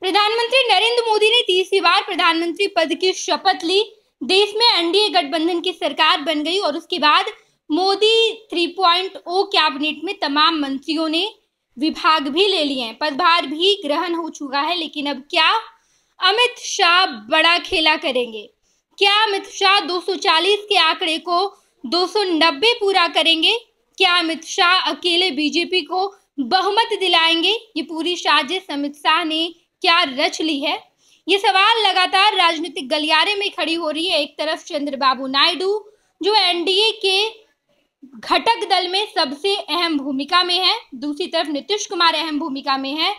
प्रधानमंत्री नरेंद्र मोदी ने तीसरी बार प्रधानमंत्री पद की शपथ ली देश में एनडीए गठबंधन की सरकार बन गई और उसके बाद मोदी 3.0 कैबिनेट में तमाम मंत्रियों ने विभाग भी ले लिए हैं पदभार भी ग्रहण हो चुका है लेकिन अब क्या अमित शाह बड़ा खेला करेंगे क्या अमित शाह 240 के आंकड़े को 290 पूरा करेंगे क्या अमित शाह अकेले बीजेपी को बहुमत दिलाएंगे ये पूरी साजिश अमित शाह ने क्या रच ली है ये सवाल लगातार राजनीतिक गलियारे में खड़ी हो रही है एक तरफ चंद्रबाबू नायडू जो एनडीए के घटक दल में सबसे अहम भूमिका में है दूसरी तरफ नीतीश कुमार अहम भूमिका में है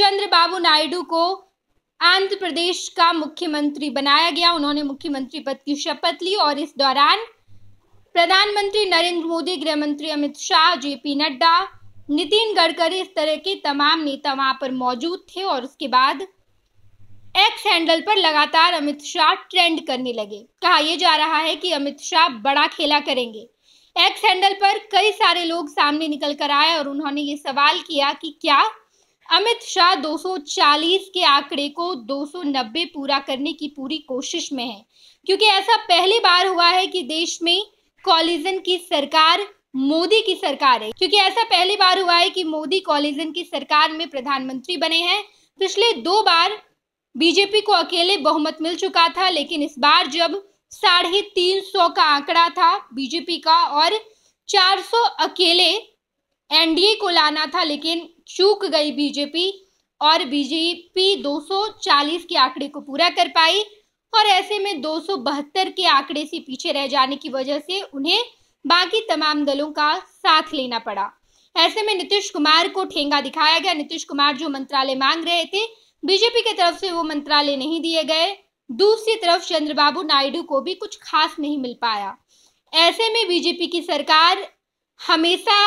चंद्रबाबू नायडू को आंध्र प्रदेश का मुख्यमंत्री बनाया गया उन्होंने मुख्यमंत्री पद की शपथ ली और इस दौरान प्रधानमंत्री नरेंद्र मोदी गृह मंत्री अमित शाह जेपी नड्डा नितिन गडकरी इस तरह के तमाम नेता वहां पर मौजूद थे और उसके बाद एक्स हैंडल पर लगातार अमित शाह ट्रेंड करने लगे कहा यह जा रहा है कि अमित शाह बड़ा खेला करेंगे एक्स हैंडल पर कई सारे लोग सामने निकल कर आए और उन्होंने ये सवाल किया कि क्या अमित शाह 240 के आंकड़े को 290 पूरा करने की पूरी कोशिश में है क्योंकि ऐसा पहली बार हुआ है कि देश में कॉलिजन की सरकार मोदी की सरकार है क्योंकि ऐसा पहली बार हुआ है कि मोदी कॉलिजन की सरकार में प्रधानमंत्री बने हैं पिछले दो बार बीजेपी को अकेले बहुमत मिल चुका था लेकिन इस बार जब साढ़े तीन सौ का आंकड़ा था बीजेपी का और चार सौ अकेले एनडीए को लाना था लेकिन चूक गई बीजेपी और बीजेपी 240 के आंकड़े को पूरा कर पाई और ऐसे में 272 के आंकड़े से पीछे रह जाने की वजह से उन्हें बाकी तमाम दलों का साथ लेना पड़ा ऐसे में नीतीश कुमार को ठेंगा दिखाया गया नीतीश कुमार जो मंत्रालय मांग रहे थे बीजेपी की तरफ से वो मंत्रालय नहीं दिए गए दूसरी तरफ चंद्रबाबू नायडू को भी कुछ खास नहीं मिल पाया ऐसे में बीजेपी की सरकार हमेशा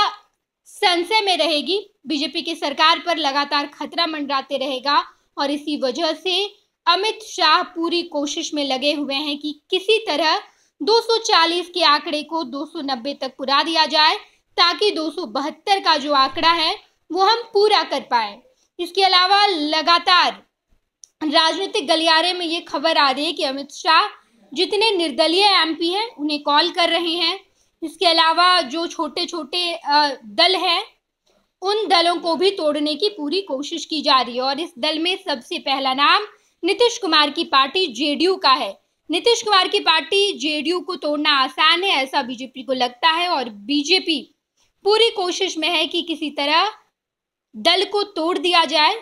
संशय में रहेगी बीजेपी की सरकार पर लगातार खतरा मंडराते रहेगा और इसी वजह से अमित शाह पूरी कोशिश में लगे हुए हैं कि किसी तरह 240 के आंकड़े को 290 तक पुरा दिया जाए ताकि दो का जो आंकड़ा है वो हम पूरा कर पाए इसके अलावा लगातार राजनीतिक गलियारे में ये खबर आ रही है कि अमित शाह जितने निर्दलीय एमपी हैं उन्हें कॉल कर रहे हैं इसके अलावा जो छोटे छोटे दल हैं उन दलों को भी तोड़ने की पूरी कोशिश की जा रही है और इस दल में सबसे पहला नाम नीतीश कुमार की पार्टी जेडीयू का है नीतीश कुमार की पार्टी जेडीयू को तोड़ना आसान है ऐसा बीजेपी को लगता है और बीजेपी पूरी कोशिश में है कि किसी तरह दल को तोड़ दिया जाए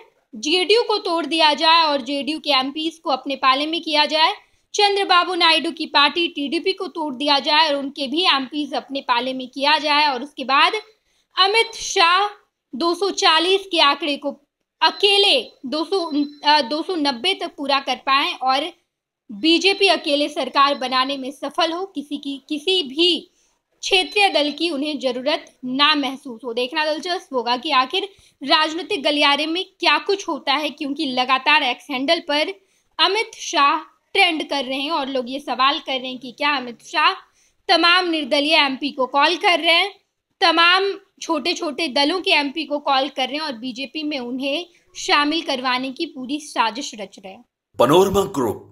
जेडीयू को तोड़ दिया जाए और जेडीयू के एम को अपने पाले में किया जाए चंद्रबाबू नायडू की पार्टी टीडीपी को तोड़ दिया जाए और उनके भी एम अपने पाले में किया जाए और उसके बाद अमित शाह 240 के आंकड़े को अकेले दो सौ तक पूरा कर पाए और बीजेपी अकेले सरकार बनाने में सफल हो किसी की किसी भी क्षेत्रीय दल की उन्हें जरूरत ना महसूस हो देखना दिलचस्प होगा कि आखिर राजनीतिक गलियारे में क्या कुछ होता है क्योंकि लगातार एक्स हैंडल पर अमित शाह ट्रेंड कर रहे हैं और लोग ये सवाल कर रहे हैं कि क्या अमित शाह तमाम निर्दलीय एमपी को कॉल कर रहे हैं तमाम छोटे छोटे दलों के एमपी को कॉल कर रहे हैं और बीजेपी में उन्हें शामिल करवाने की पूरी साजिश रच रहे हैं Panorama group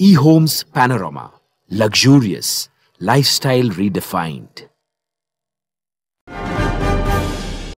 eHomes Panorama Luxurious Lifestyle Redefined.